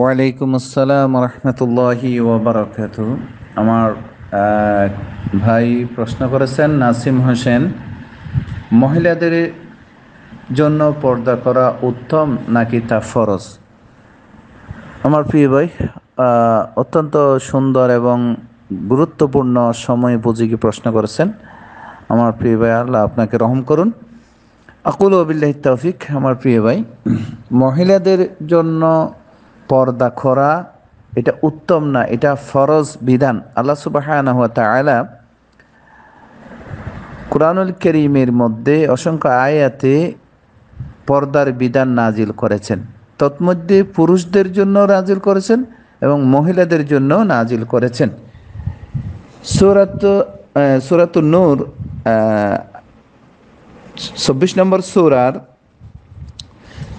ওয়ালাইকুম আসসালাম রহমতুল্লাহি ওবরাকাত আমার ভাই প্রশ্ন করেছেন নাসিম হোসেন মহিলাদের জন্য পর্দা করা উত্তম নাকি তা ফরজ আমার প্রিয় ভাই অত্যন্ত সুন্দর এবং গুরুত্বপূর্ণ সময় বুঝিকে প্রশ্ন করেছেন আমার প্রিয় ভাই আল্লাহ আপনাকে রহম করুন আকুল আবিল্লাহ তৌফিক আমার প্রিয় ভাই মহিলাদের জন্য পর্দা খরা এটা উত্তম না এটা ফরজ বিধান আল্লাহ সুবাহ কোরআনুল করিমের মধ্যে অসংখ্য আয়াতে পর্দার বিধান নাজিল করেছেন তৎমধ্যে পুরুষদের জন্য নাজিল করেছেন এবং মহিলাদের জন্য নাজিল করেছেন সুরাত সুরাত নূর চব্বিশ নম্বর সুরার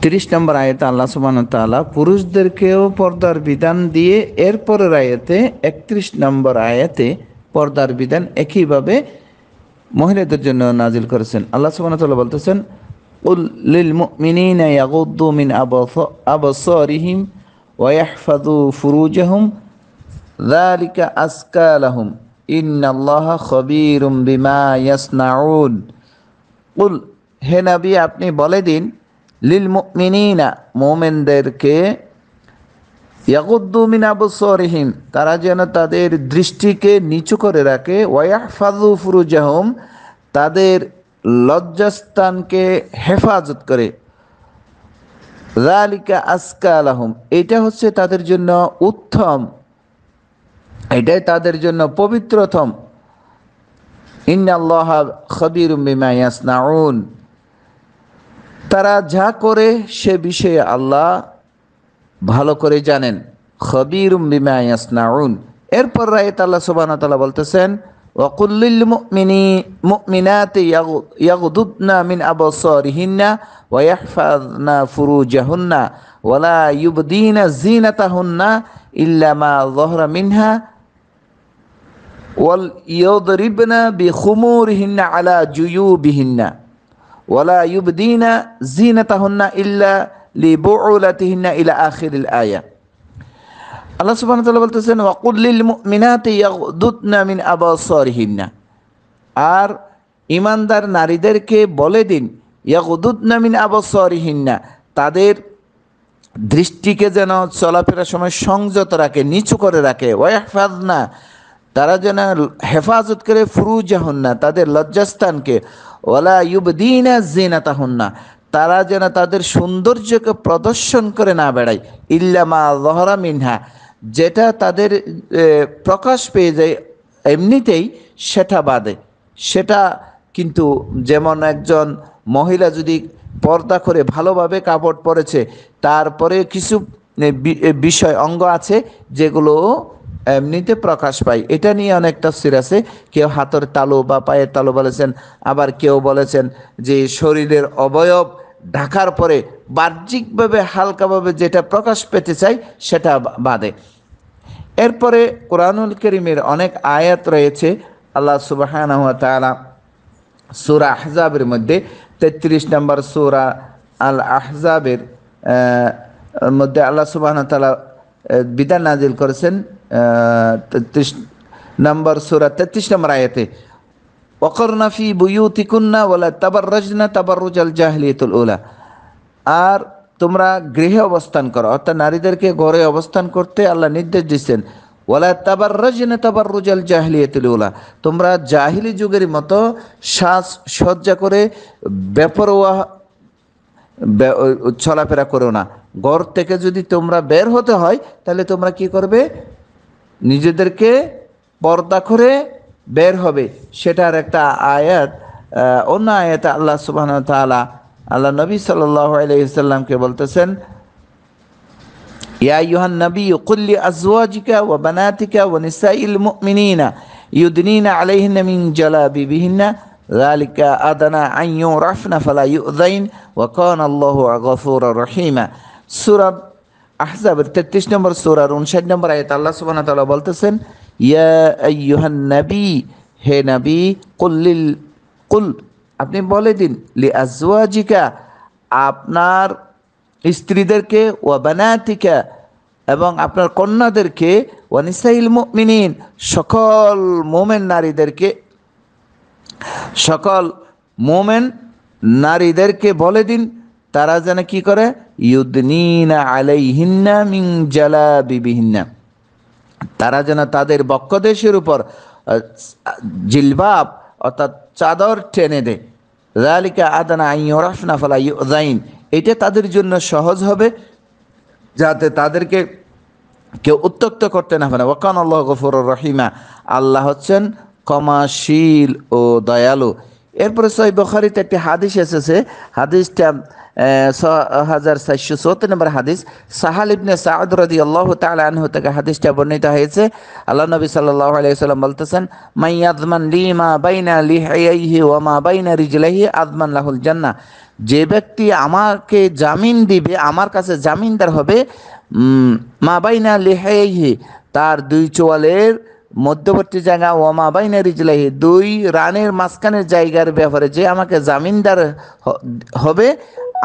তিরিশ নম্বর আয়তে আল্লাহ সুবান তালা পুরুষদেরকেও পর্দার বিধান দিয়ে এরপরের আয়াতে একত্রিশ নম্বর আয়াতে পর্দার বিধান একইভাবে মহিলাদের জন্য নাজিল করেছেন আল্লাহ সুবান তাল্লাহ বলতেছেন উল্লিল মিনিনা ইয়াগুদ্দু মিন আবসরিহিম ওয়াহফাদু ফুরুজাহুম যালিকা আসকা ইন আল্লাহ খবিরুম বিমা ইয়াসনাউন উল হে নবী আপনি বলে দিন মোমেনদেরকে তারা যেন তাদের দৃষ্টিকে নিচু করে রাখে ওয়াহফাজু তাদের লজ্জাস্থানকে হেফাজত করে রালিকা আসকা আলাহম এটা হচ্ছে তাদের জন্য উত্তম এটাই তাদের জন্য পবিত্রতম ইন্নাল্লাহ খবির বিমা নাউন তারা যা করে সে বিষয়ে আল্লাহ ভালো করে জানেন খবির বিমায়াসনাউন এরপর রায় তাল্লা সোবান তালা বলতেছেন ওয়াকুল্লিল ওয়া ইউবদিনা মিনহা আলা ওয়ালা ইউবদিনা জিনাতাহুন্না ইল্লা লিবুউলাতিহিন্না ইলা আখিরিল আয়া আল্লাহ সুবহান তাআলা বলতেছেন ওয়াকুল লিল মুমিনাতি ইয়াগদুতনা মিন আবসারিহিন্না আর ইমানদার নারীদেরকে বলে দিন ইয়াগদুতনা মিন আবসারিহিন্না তাদের দৃষ্টিকে যেন চলাফেরার সময় সংযত রাখে নিচু করে রাখে ওয়াহফাজনা তারা যেন হেফাজত করে ফুরুজাহন্না তাদের লজ্জাস্থানকে ওলা ইউবদিনা জিনা না তারা যেন তাদের সৌন্দর্যকে প্রদর্শন করে না বেড়ায় ইল্লামা লহরা মিনহা যেটা তাদের প্রকাশ পেয়ে যায় এমনিতেই সেটা বাদে সেটা কিন্তু যেমন একজন মহিলা যদি পর্দা করে ভালোভাবে কাপড় পরেছে তারপরে কিছু বিষয় অঙ্গ আছে যেগুলো এমনিতে প্রকাশ পায় এটা নিয়ে অনেকটা সির আছে কেউ হাতের তালু বা পায়ের তালু বলেছেন আবার কেউ বলেছেন যে শরীরের অবয়ব ঢাকার পরে বাহ্যিকভাবে হালকাভাবে যেটা প্রকাশ পেতে চাই সেটা বাদে এরপরে কোরআনুল করিমের অনেক আয়াত রয়েছে আল্লাহ সুবাহ সুরা আহজাবের মধ্যে তেত্রিশ নম্বর সুরা আল আহজাবের মধ্যে আল্লাহ সুবাহ তালা নাজিল করেছেন তেত্রিশ নম্বর সুরা তেত্রিশ নম্বর আয়াতে ওকরনা ফি বুয়ুতিকুন্না ওলা তাবার রজনা তাবার রুজাল জাহলিয়তুল ওলা আর তোমরা গৃহে অবস্থান করো অর্থাৎ নারীদেরকে ঘরে অবস্থান করতে আল্লাহ নির্দেশ দিচ্ছেন ওলা তাবার রজনে তাবার রুজাল জাহলিয়াতুল ওলা তোমরা জাহিলি যুগের মতো শ্বাস সজ্জা করে বেপরোয়া চলাফেরা করো না ঘর থেকে যদি তোমরা বের হতে হয় তাহলে তোমরা কি করবে নিজেদেরকে পর্দা করে বের হবে সেটার একটা আয়াত অন্য আয়াত আল্লাহ সুবাহ তালা আল্লাহ নবী সাল্লাহ আলহিসাল্লামকে বলতেছেন ইয়া ইউহান নবী কুল্লি আজওয়াজিকা ও বানাতিকা ও নিসাইল মুমিনিনা ইউদিনা আলাইহিন মিন লালিকা আদানা أدنى أن يعرفن فلا يؤذين وكان الله غفورا رحيما سورة আহজাবের তেত্রিশ নম্বর সোরার উনষাট নম্বর আয়াত আল্লাহ সুবাহ তাল্লাহ বলতেছেন ইয়া নবী হে নবী কুল্লিল কুল আপনি বলে দিন লি আজওয়াজিকা আপনার স্ত্রীদেরকে ওয়া বানাতিকা এবং আপনার কন্যাদেরকে ওয়ানিসাইল মিনিন সকল মোমেন নারীদেরকে সকল মোমেন নারীদেরকে বলে দিন তারা যেন কি করে তারা যেন তাদের বক্ষদেশের উপর জিলবাব অর্থাৎ চাদর টেনে দেয় আদানা আইয়রাফনা এটা তাদের জন্য সহজ হবে যাতে তাদেরকে কেউ উত্তক্ত করতে না পারে ওকান আল্লাহ গফর রহিমা আল্লাহ হচ্ছেন কমাশীল ও দয়ালু এরপরে সই বখারিতে একটি হাদিস এসেছে হাদিসটা ছ হাজার সাতশো চুয়াত্তর নম্বর হাদিস সাহাল ইবনে সাদ রদি আল্লাহ তালহ থেকে হাদিসটা বর্ণিত হয়েছে আল্লাহ নবী সাল্লাহ আলাইসাল্লাম বলতেছেন মাই আদমান লি মা বাইনা লিহাইহি ও মা বাইনা রিজলাহি আদমান লাহুল জান্না যে ব্যক্তি আমাকে জামিন দিবে আমার কাছে জামিনদার হবে মা বাইনা লিহাইহি তার দুই চোয়ালের মধ্যবর্তী জায়গা ওমা বাইনা রিজলাহি দুই রানের মাঝখানের জায়গার ব্যাপারে যে আমাকে জামিনদার হবে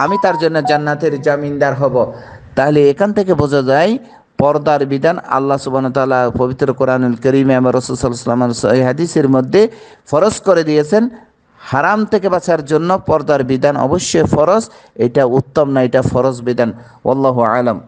আমি তার জন্য জান্নাতের জামিনদার হব তাহলে এখান থেকে বোঝা যায় পর্দার বিধান আল্লাহ সুবান তালা পবিত্র কোরআনুল করিমে আমার রসুলামের হাদিসের মধ্যে ফরজ করে দিয়েছেন হারাম থেকে বাঁচার জন্য পর্দার বিধান অবশ্যই ফরজ এটা উত্তম না এটা ফরজ বিধান আল্লাহ আলম